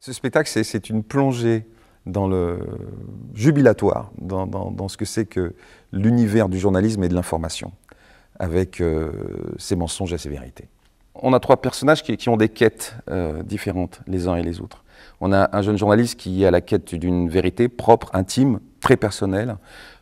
Ce spectacle, c'est une plongée dans le jubilatoire, dans, ce que c'est que l'univers du journalisme et de l'information, avec euh, ses mensonges et ses vérités. On a trois personnages qui, ont des quêtes euh, différentes les uns et les autres. On a un jeune journaliste qui est à la quête d'une vérité propre, intime, personnel.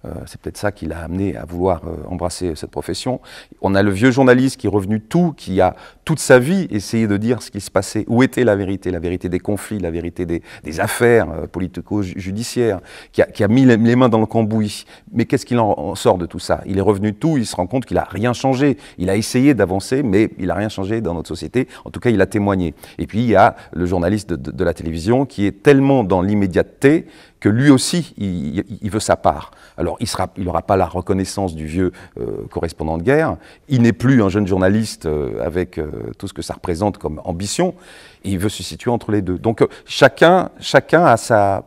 Euh, c'est peut-être ça qui l'a amené à vouloir euh, embrasser cette profession. On a le vieux journaliste qui est revenu tout, qui a toute sa vie essayé de dire ce qui se passait, où était la vérité, la vérité des conflits, la vérité des, affaires euh, politico-judiciaires, qui, a, mis les mains dans le cambouis. Mais qu'est-ce qu'il en, sort de tout ça Il est revenu tout, il se rend compte qu'il n'a rien changé. Il a essayé d'avancer, mais il n'a rien changé dans notre société. En tout cas, il a témoigné. Et puis, il y a le journaliste de, de la télévision qui est tellement dans l'immédiateté lui aussi, il, veut sa part. Alors, il n'aura il pas la reconnaissance du vieux euh, correspondant de guerre, il n'est plus un jeune journaliste euh, avec euh, tout ce que ça représente comme ambition, il veut se situer entre les deux. Donc, chacun, chacun a sa,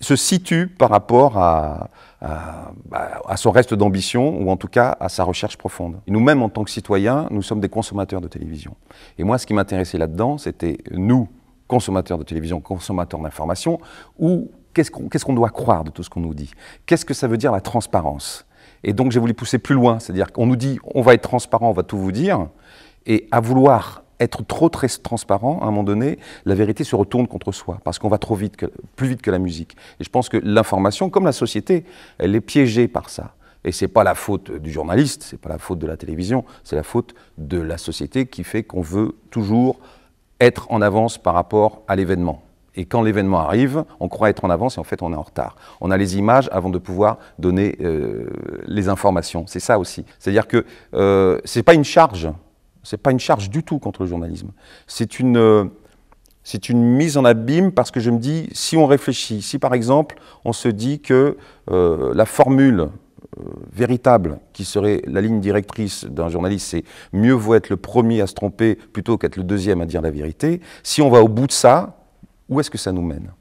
se situe par rapport à, bah, à son reste d'ambition, ou en tout cas à sa recherche profonde. Nous-mêmes, en tant que citoyens, nous sommes des consommateurs de télévision. Et moi, ce qui m'intéressait là-dedans, c'était nous, consommateurs de télévision, consommateurs d'information, ou qu'est-ce qu'on doit croire de tout ce qu'on nous dit Qu'est-ce que ça veut dire la transparence Et donc j'ai voulu pousser plus loin, c'est-à-dire qu'on nous dit on va être transparent, on va tout vous dire, et à vouloir être trop très transparent, à un moment donné, la vérité se retourne contre soi, parce qu'on va trop vite, plus vite que la musique. Et je pense que l'information, comme la société, elle est piégée par ça. Et ce n'est pas la faute du journaliste, ce n'est pas la faute de la télévision, c'est la faute de la société qui fait qu'on veut toujours être en avance par rapport à l'événement. Et quand l'événement arrive, on croit être en avance et en fait on est en retard. On a les images avant de pouvoir donner euh, les informations. C'est ça aussi. C'est-à-dire que euh, ce n'est pas une charge. C'est pas une charge du tout contre le journalisme. C'est une, euh, c'est une mise en abîme parce que je me dis, si on réfléchit, si par exemple on se dit que euh, la formule véritable qui serait la ligne directrice d'un journaliste, c'est mieux vaut être le premier à se tromper plutôt qu'être le deuxième à dire la vérité. Si on va au bout de ça, où est-ce que ça nous mène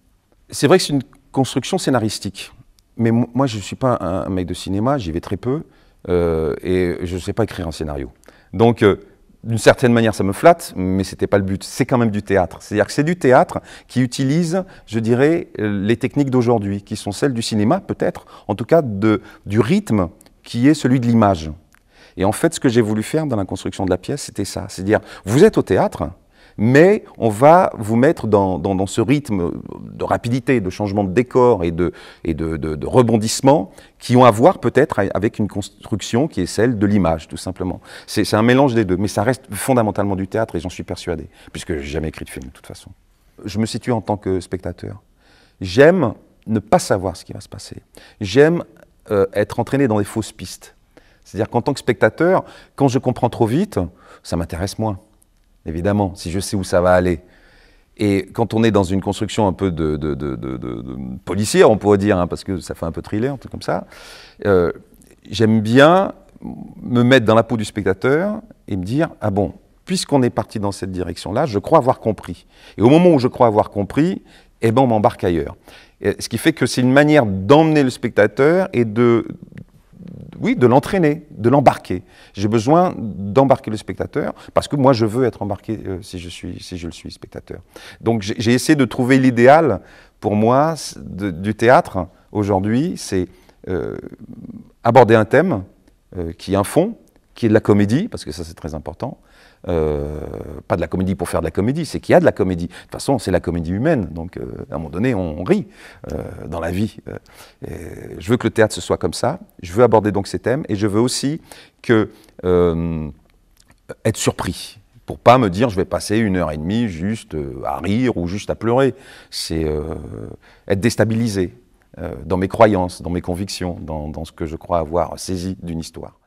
C'est vrai que c'est une construction scénaristique, mais moi je ne suis pas un, mec de cinéma, j'y vais très peu, euh, et je ne sais pas écrire un scénario. Donc euh, d'une certaine manière ça me flatte, mais ce n'était pas le but, c'est quand même du théâtre. C'est-à-dire que c'est du théâtre qui utilise, je dirais, euh, les techniques d'aujourd'hui, qui sont celles du cinéma peut-être, en tout cas de, du rythme qui est celui de l'image. Et en fait, ce que j'ai voulu faire dans la construction de la pièce, c'était ça. C'est à dire, vous êtes au théâtre, mais on va vous mettre dans, ce rythme de rapidité, de changement de décor et de, et qui ont à voir peut-être avec une construction qui est celle de l'image, tout simplement. C'est un mélange des deux, mais ça reste fondamentalement du théâtre et j'en suis persuadé, puisque j'ai jamais écrit de film de toute façon. Je me situe en tant que spectateur. J'aime ne pas savoir ce qui va se passer. J'aime euh, être entraîné dans des fausses pistes. C'est-à-dire qu'en tant que spectateur, quand je comprends trop vite, ça m'intéresse moins évidemment, si je sais où ça va aller. Et quand on est dans une construction un peu de, de, policière, on pourrait dire, hein, parce que ça fait un peu thriller, un truc comme ça, euh, j'aime bien me mettre dans la peau du spectateur et me dire, ah bon, puisqu'on est parti dans cette direction-là, je crois avoir compris. Et au moment où je crois avoir compris, eh ben on m'embarque ailleurs. ce qui fait que c'est une manière d'emmener le spectateur et de, oui, de l'entraîner, de l'embarquer. J'ai besoin d'embarquer le spectateur parce que moi, je veux être embarqué euh, si, je suis, le suis spectateur. Donc, j'ai essayé de trouver l'idéal pour moi du théâtre aujourd'hui. C'est euh, aborder un thème euh, qui est un fond, qui est de la comédie, parce que ça c'est très important. Euh, pas de la comédie pour faire de la comédie, c'est qu'il y a de la comédie. De toute façon, c'est la comédie humaine, donc euh, à un moment donné, on, rit euh, dans la vie. je veux que le théâtre ce soit comme ça, je veux aborder donc ces thèmes, et je veux aussi que être surpris pour pas me dire je vais passer une heure et demie juste à rire ou juste à pleurer. C'est être déstabilisé dans mes croyances, dans mes convictions, dans ce que je crois avoir saisi d'une histoire.